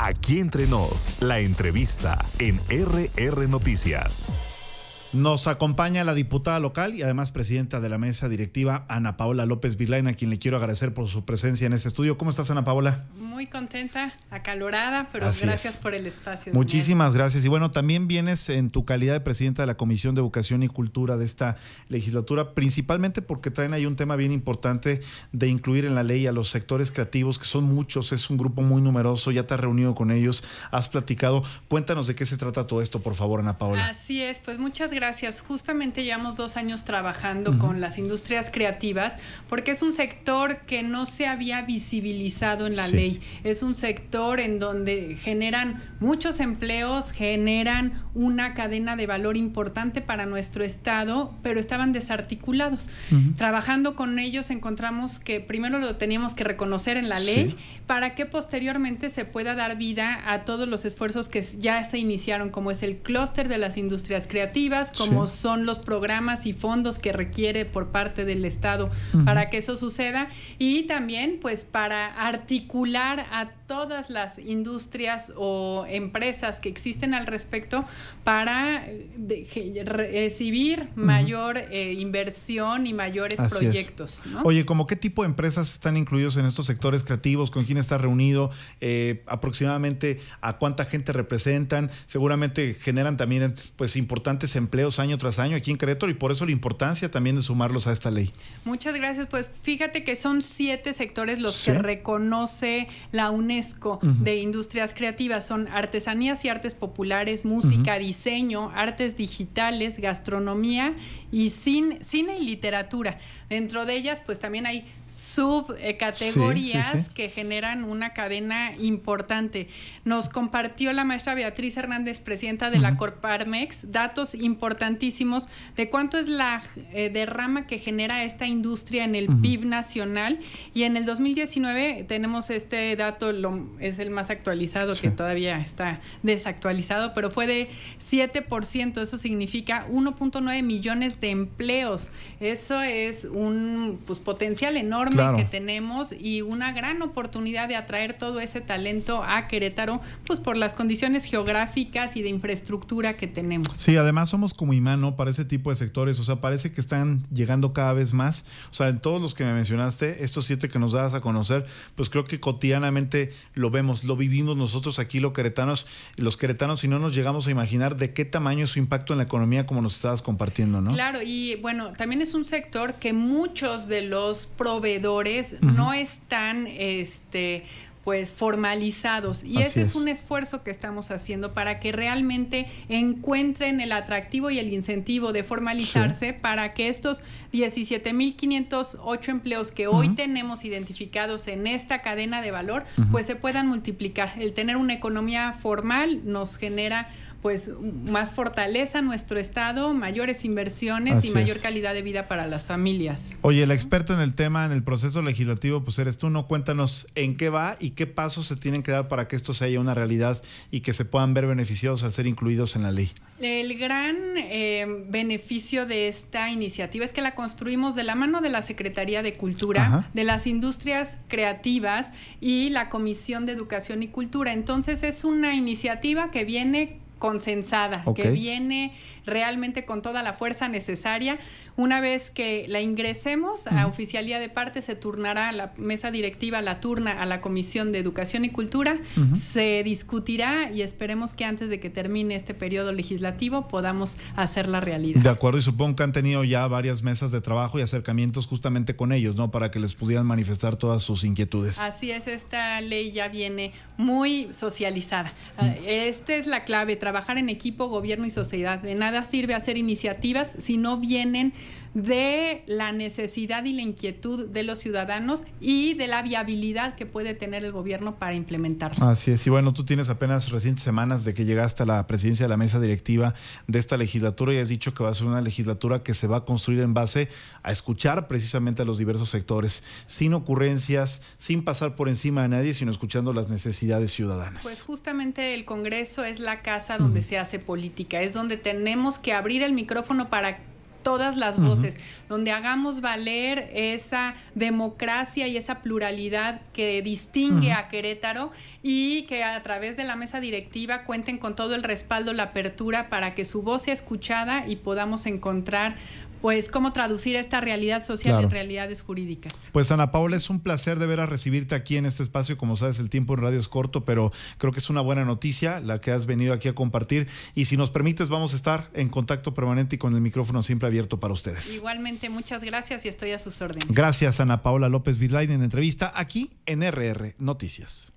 Aquí entre nos, la entrevista en RR Noticias. Nos acompaña la diputada local y además presidenta de la mesa directiva, Ana Paola López Vilain, a quien le quiero agradecer por su presencia en este estudio. ¿Cómo estás, Ana Paola? Muy contenta, acalorada, pero gracias por el espacio. Muchísimas gracias. Y bueno, también vienes en tu calidad de presidenta de la Comisión de Educación y Cultura de esta legislatura, principalmente porque traen ahí un tema bien importante de incluir en la ley a los sectores creativos, que son muchos, es un grupo muy numeroso, ya te has reunido con ellos, has platicado. Cuéntanos de qué se trata todo esto, por favor, Ana Paola. Así es, pues muchas gracias gracias. Justamente llevamos dos años trabajando con las industrias creativas porque es un sector que no se había visibilizado en la ley. Es un sector en donde generan muchos empleos, generan una cadena de valor importante para nuestro Estado, pero estaban desarticulados. Trabajando con ellos encontramos que primero lo teníamos que reconocer en la ley para que posteriormente se pueda dar vida a todos los esfuerzos que ya se iniciaron, como es el clúster de las industrias creativas, como son los programas y fondos que requiere por parte del Estado para que eso suceda y también pues para articular a todas las industrias o empresas que existen al respecto para eh, recibir mayor eh, inversión y mayores proyectos. Oye, ¿como qué tipo de empresas están incluidos en estos sectores creativos? ¿Con quién está reunido? Eh, aproximadamente a cuánta gente representan? Seguramente generan también pues importantes empleos año tras año aquí en Querétaro y por eso la importancia también de sumarlos a esta ley. Muchas gracias. Pues fíjate que son siete sectores los que reconoce la UNESCO de industrias creativas. Son artesanías y artes populares, música, diseño, artes digitales, gastronomía y cine, y literatura. Dentro de ellas, pues también hay subcategorías que generan una cadena importante. Nos compartió la maestra Beatriz Hernández, presidenta de la Corparmex, datos importantes importantísimos de cuánto es la eh, derrama que genera esta industria en el PIB nacional. Y en el 2019 tenemos este dato, es el más actualizado, que todavía está desactualizado, pero fue de 7%. Eso significa 1.9 millones de empleos. Eso es un pues, potencial enorme que tenemos y una gran oportunidad de atraer todo ese talento a Querétaro, pues por las condiciones geográficas y de infraestructura que tenemos. Sí, además somos como imán ¿no? para ese tipo de sectores. O sea, parece que están llegando cada vez más. O sea, en todos los que me mencionaste, estos siete que nos das a conocer, pues creo que cotidianamente lo vemos, lo vivimos nosotros aquí, los queretanos, los queretanos, y no nos llegamos a imaginar de qué tamaño es su impacto en la economía, como nos estabas compartiendo, ¿no? Claro, y bueno, también es un sector que muchos de los proveedores no están, este, pues formalizados. Y ese es. un esfuerzo que estamos haciendo para que realmente encuentren el atractivo y el incentivo de formalizarse para que estos 17.508 empleos que hoy tenemos identificados en esta cadena de valor, pues se puedan multiplicar. El tener una economía formal nos genera pues más fortaleza nuestro estado, mayores inversiones y mayor calidad de vida para las familias. Oye, el experto en el tema, en el proceso legislativo, pues eres tú, no cuéntanos en qué va y qué pasos se tienen que dar para que esto se haya una realidad y que se puedan ver beneficiados al ser incluidos en la ley? El gran eh, beneficio de esta iniciativa es que la construimos de la mano de la Secretaría de Cultura, de las Industrias Creativas y la Comisión de Educación y Cultura. Entonces es una iniciativa que viene consensada, que viene realmente con toda la fuerza necesaria. Una vez que la ingresemos a oficialía de parte, se turnará a la mesa directiva, la turna a la Comisión de Educación y Cultura, se discutirá y esperemos que antes de que termine este periodo legislativo podamos hacerla realidad. De acuerdo, y supongo que han tenido ya varias mesas de trabajo y acercamientos justamente con ellos, ¿no? Para que les pudieran manifestar todas sus inquietudes. Así es, esta ley ya viene muy socializada. Mm. Esta es la clave trabajar en equipo, gobierno y sociedad. De nada sirve hacer iniciativas si no vienen de la necesidad y la inquietud de los ciudadanos y de la viabilidad que puede tener el gobierno para implementarlo. Así es, y bueno, tú tienes apenas recientes semanas de que llegaste a la presidencia de la mesa directiva de esta legislatura y has dicho que va a ser una legislatura que se va a construir en base a escuchar precisamente a los diversos sectores, sin ocurrencias, sin pasar por encima de nadie, sino escuchando las necesidades ciudadanas. Pues justamente el Congreso es la casa donde se hace política, es donde tenemos que abrir el micrófono para todas las voces, donde hagamos valer esa democracia y esa pluralidad que distingue a Querétaro y que a través de la mesa directiva cuenten con todo el respaldo, la apertura para que su voz sea escuchada y podamos encontrar pues cómo traducir esta realidad social en realidades jurídicas. Pues Ana Paula, es un placer de ver a recibirte aquí en este espacio. Como sabes, el tiempo en radio es corto, pero creo que es una buena noticia la que has venido aquí a compartir. Y si nos permites, vamos a estar en contacto permanente y con el micrófono siempre abierto para ustedes. Igualmente, muchas gracias y estoy a sus órdenes. Gracias, Ana Paula López Virlain, en entrevista aquí en RR Noticias.